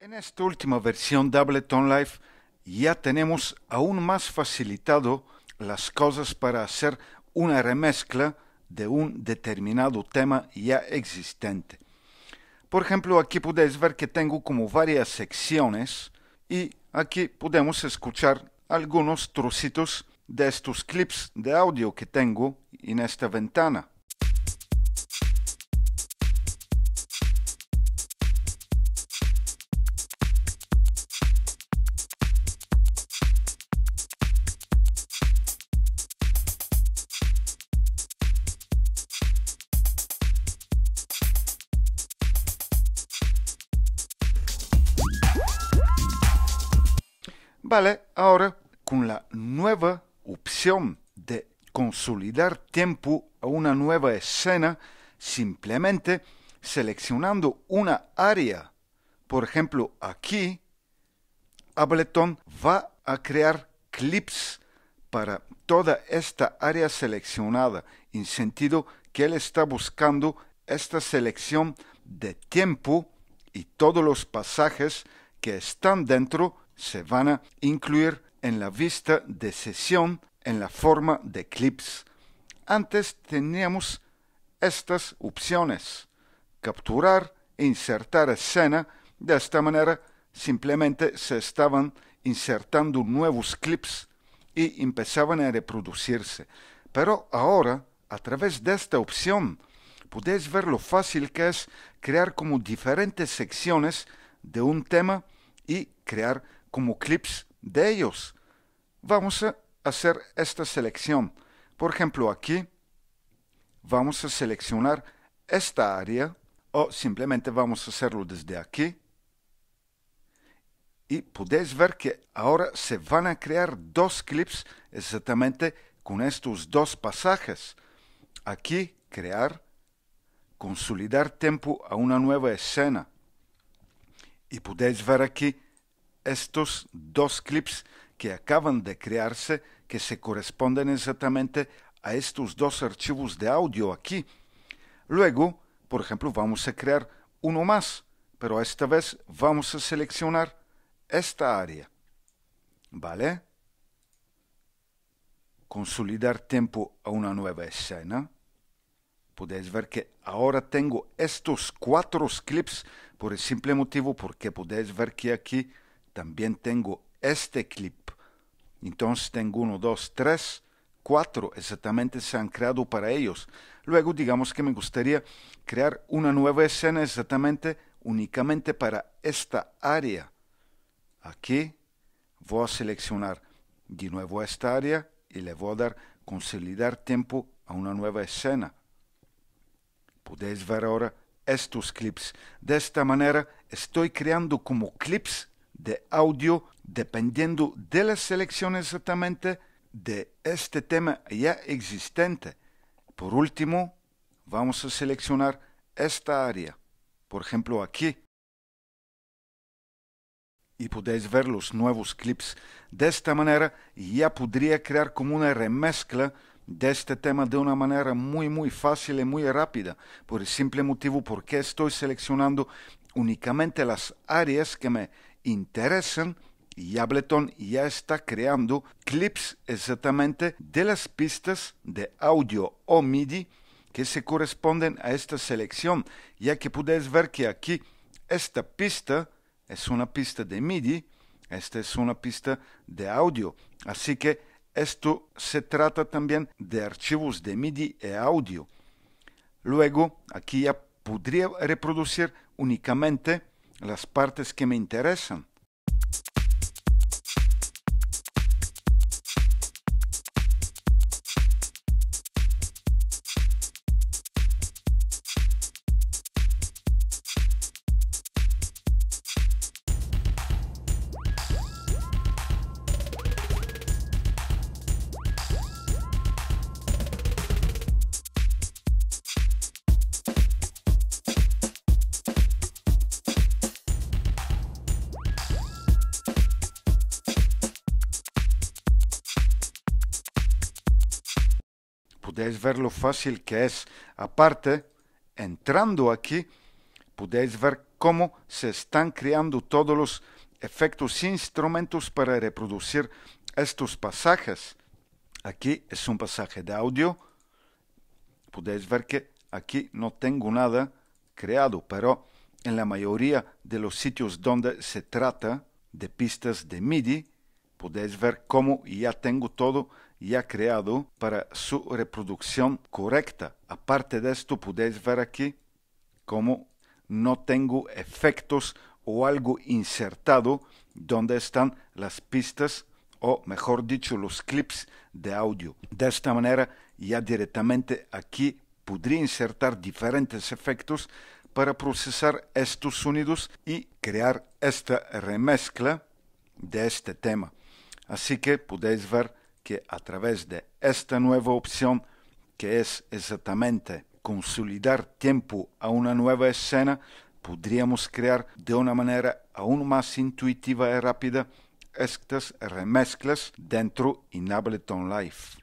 En esta última versión de Ableton Live ya tenemos aún más facilitado las cosas para hacer una remezcla de un determinado tema ya existente. Por ejemplo, aquí podéis ver que tengo como varias secciones y aquí podemos escuchar algunos trocitos de estos clips de audio que tengo en esta ventana. Vale, ahora con la nueva opción de consolidar tiempo a una nueva escena simplemente seleccionando una área. Por ejemplo, aquí, Ableton va a crear clips para toda esta área seleccionada, en sentido que él está buscando esta selección de tiempo y todos los pasajes que están dentro se van a incluir en la vista de sesión en la forma de clips. Antes teníamos estas opciones. Capturar e insertar escena. De esta manera simplemente se estaban insertando nuevos clips y empezaban a reproducirse. Pero ahora, a través de esta opción, podéis ver lo fácil que es crear como diferentes secciones de un tema y crear como clips de ellos. Vamos a hacer esta selección. Por ejemplo, aquí vamos a seleccionar esta área o simplemente vamos a hacerlo desde aquí. Y podéis ver que ahora se van a crear dos clips exactamente con estos dos pasajes. Aquí, crear, consolidar tiempo a una nueva escena. Y podéis ver aquí estos dos clips que acaban de crearse, que se corresponden exactamente a estos dos archivos de audio aquí. Luego, por ejemplo, vamos a crear uno más, pero esta vez vamos a seleccionar esta área. ¿Vale? Consolidar tiempo a una nueva escena. Podéis ver que ahora tengo estos cuatro clips por el simple motivo porque podéis ver que aquí también tengo este clip. Entonces tengo uno, dos, tres, cuatro exactamente se han creado para ellos. Luego digamos que me gustaría crear una nueva escena exactamente únicamente para esta área. Aquí voy a seleccionar de nuevo esta área y le voy a dar consolidar tiempo a una nueva escena. Podéis ver ahora estos clips. De esta manera estoy creando como clips de audio dependiendo de la selección exactamente de este tema ya existente. Por último, vamos a seleccionar esta área, por ejemplo aquí. Y podéis ver los nuevos clips. De esta manera ya podría crear como una remezcla de este tema de una manera muy muy fácil y muy rápida, por el simple motivo porque estoy seleccionando únicamente las áreas que me interesan y Ableton ya está creando clips exactamente de las pistas de audio o MIDI que se corresponden a esta selección, ya que puedes ver que aquí esta pista es una pista de MIDI, esta es una pista de audio, así que esto se trata también de archivos de MIDI y e audio. Luego, aquí ya podría reproducir únicamente las partes que me interesan podéis ver lo fácil que es. Aparte, entrando aquí, podéis ver cómo se están creando todos los efectos e instrumentos para reproducir estos pasajes. Aquí es un pasaje de audio. Podéis ver que aquí no tengo nada creado, pero en la mayoría de los sitios donde se trata de pistas de MIDI, podéis ver cómo ya tengo todo ya creado para su reproducción correcta. Aparte de esto, podéis ver aquí cómo no tengo efectos o algo insertado donde están las pistas o mejor dicho los clips de audio. De esta manera ya directamente aquí podría insertar diferentes efectos para procesar estos sonidos y crear esta remezcla de este tema. Así que podéis ver que a través de esta nueva opción, que es exactamente consolidar tiempo a una nueva escena, podríamos crear de una manera aún más intuitiva y rápida estas remezclas dentro de Ableton Live.